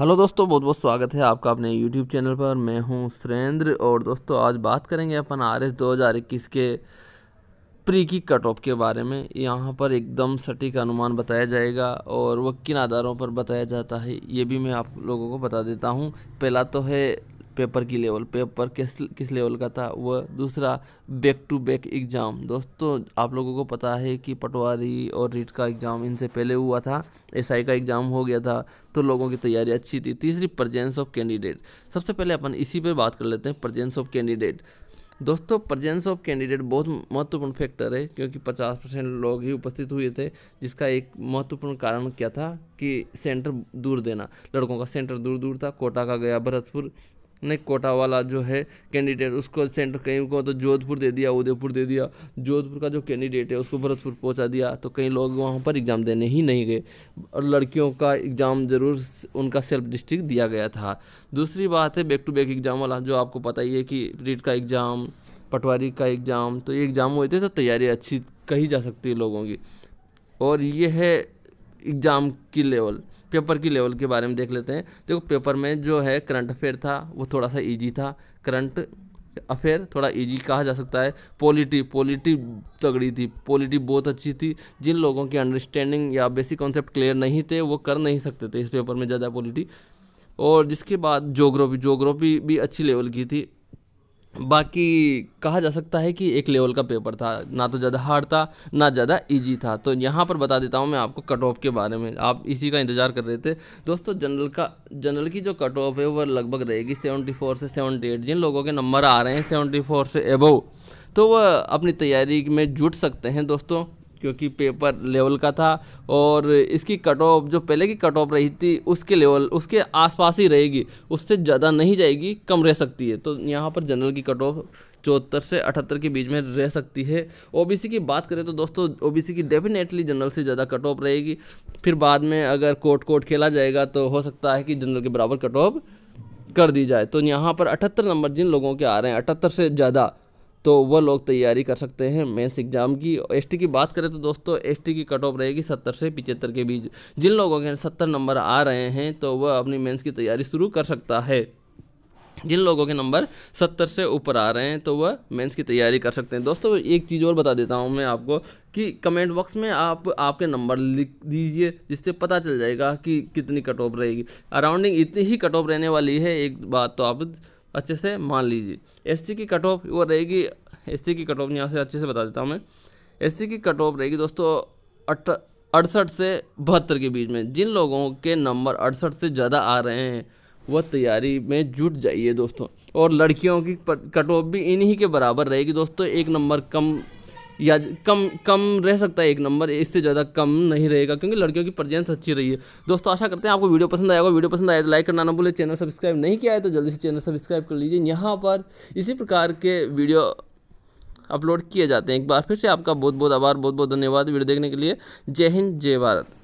hello दोस्तों बहुत बहुत स्वागत है आपका अपने यूट्यूब चैनल पर मैं हूं सुरेंद्र और दोस्तों आज बात करेंगे अपन आर एस दो हज़ार इक्कीस के प्री की कट ऑफ के बारे में यहां पर एकदम सटीक अनुमान बताया जाएगा और वह किन आधारों पर बताया जाता है ये भी मैं आप लोगों को बता देता हूं पहला तो है पेपर की लेवल पेपर किस किस लेवल का था वह दूसरा बैक टू बैक एग्ज़ाम दोस्तों आप लोगों को पता है कि पटवारी और रीट का एग्ज़ाम इनसे पहले हुआ था एसआई का एग्ज़ाम हो गया था तो लोगों की तैयारी अच्छी थी तीसरी प्रजेंस ऑफ कैंडिडेट सबसे पहले अपन इसी पर बात कर लेते हैं प्रजेंस ऑफ कैंडिडेट दोस्तों प्रजेंस ऑफ कैंडिडेट बहुत महत्वपूर्ण फैक्टर है क्योंकि 50 परसेंट लोग ही उपस्थित हुए थे जिसका एक महत्वपूर्ण कारण क्या था कि सेंटर दूर देना लड़कों का सेंटर दूर दूर था कोटा का गया भरतपुर ने कोटा वाला जो है कैंडिडेट उसको सेंटर कहीं को तो जोधपुर दे दिया उदयपुर दे दिया जोधपुर का जो कैंडिडेट है उसको भरतपुर पहुंचा दिया तो कई लोग वहाँ पर एग्ज़ाम देने ही नहीं गए और लड़कियों का एग्ज़ाम ज़रूर उनका सेल्फ डिस्ट्रिक्ट दिया गया था दूसरी बात है बैक टू बैक एग्ज़ाम वाला जो आपको पता ही है कि रीट का एग्ज़ाम पटवारी का एग्ज़ाम तो ये एग्ज़ाम हुए थे तो तैयारी अच्छी कही जा सकती है लोगों की और ये है एग्ज़ाम की लेवल पेपर की लेवल के बारे में देख लेते हैं देखो पेपर में जो है करंट अफेयर था वो थोड़ा सा ईजी था करंट अफेयर थोड़ा इजी कहा जा सकता है पॉलिटी पॉलिटी तगड़ी थी पॉलिटी बहुत अच्छी थी जिन लोगों की अंडरस्टैंडिंग या बेसिक कॉन्सेप्ट क्लियर नहीं थे वो कर नहीं सकते थे इस पेपर में ज़्यादा पॉलिटी और जिसके बाद जोग्राफी जोग्राफी भी अच्छी लेवल की थी बाकी कहा जा सकता है कि एक लेवल का पेपर था ना तो ज़्यादा हार्ड था ना ज़्यादा इजी था तो यहाँ पर बता देता हूँ मैं आपको कट ऑफ के बारे में आप इसी का इंतज़ार कर रहे थे दोस्तों जनरल का जनरल की जो कट ऑफ है वह लगभग रहेगी सेवेंटी फोर से सेवेंटी एट जिन लोगों के नंबर आ रहे हैं सेवेंटी फोर से एबव तो वह अपनी तैयारी में जुट सकते हैं दोस्तों क्योंकि पेपर लेवल का था और इसकी कट ऑफ जो पहले की कट ऑफ रही थी उसके लेवल उसके आसपास ही रहेगी उससे ज़्यादा नहीं जाएगी कम रह सकती है तो यहाँ पर जनरल की कट ऑफ चौहत्तर से अठहत्तर के बीच में रह सकती है ओबीसी की बात करें तो दोस्तों ओबीसी की डेफिनेटली जनरल से ज़्यादा कट ऑफ रहेगी फिर बाद में अगर कोर्ट कोर्ट खेला जाएगा तो हो सकता है कि जनरल के बराबर कट ऑफ कर दी जाए तो यहाँ पर अठहत्तर नंबर जिन लोगों के आ रहे हैं अठहत्तर से ज़्यादा तो वह लोग तैयारी कर सकते हैं मेंस एग्जाम की एस की बात करें तो दोस्तों एस की कट ऑफ रहेगी सत्तर से पिचहत्तर के बीच जिन लोगों के सत्तर नंबर आ रहे हैं तो वह अपनी मेंस की तैयारी शुरू कर सकता है जिन लोगों के नंबर सत्तर से ऊपर आ रहे हैं तो वह मेंस की तैयारी कर सकते हैं दोस्तों एक चीज़ और बता देता हूँ मैं आपको कि कमेंट बॉक्स में आप आपके नंबर लिख दीजिए जिससे पता चल जाएगा कि कितनी कट ऑफ रहेगी अराउंडिंग इतनी ही कट ऑफ रहने वाली है एक बात तो आप अच्छे से मान लीजिए एस की कट ऑफ वो रहेगी एस की कट ऑफ यहाँ से अच्छे से बता देता हूँ मैं एस की कट ऑफ रहेगी दोस्तों अड़सठ से बहत्तर के बीच में जिन लोगों के नंबर अड़सठ से ज़्यादा आ रहे हैं वह तैयारी में जुट जाइए दोस्तों और लड़कियों की कट ऑफ भी इन्हीं के बराबर रहेगी दोस्तों एक नंबर कम या कम कम रह सकता है एक नंबर इससे ज़्यादा कम नहीं रहेगा क्योंकि लड़कियों की प्रजेंस अच्छी रही है दोस्तों आशा करते हैं आपको वीडियो पसंद आएगा वीडियो पसंद आए तो लाइक करना ना भूलें चैनल सब्सक्राइब नहीं किया है तो जल्दी से चैनल सब्सक्राइब कर लीजिए यहाँ पर इसी प्रकार के वीडियो अपलोड किए जाते हैं एक बार फिर से आपका बहुत बहुत आभार बहुत बहुत धन्यवाद वीडियो देखने के लिए जय हिंद जय भारत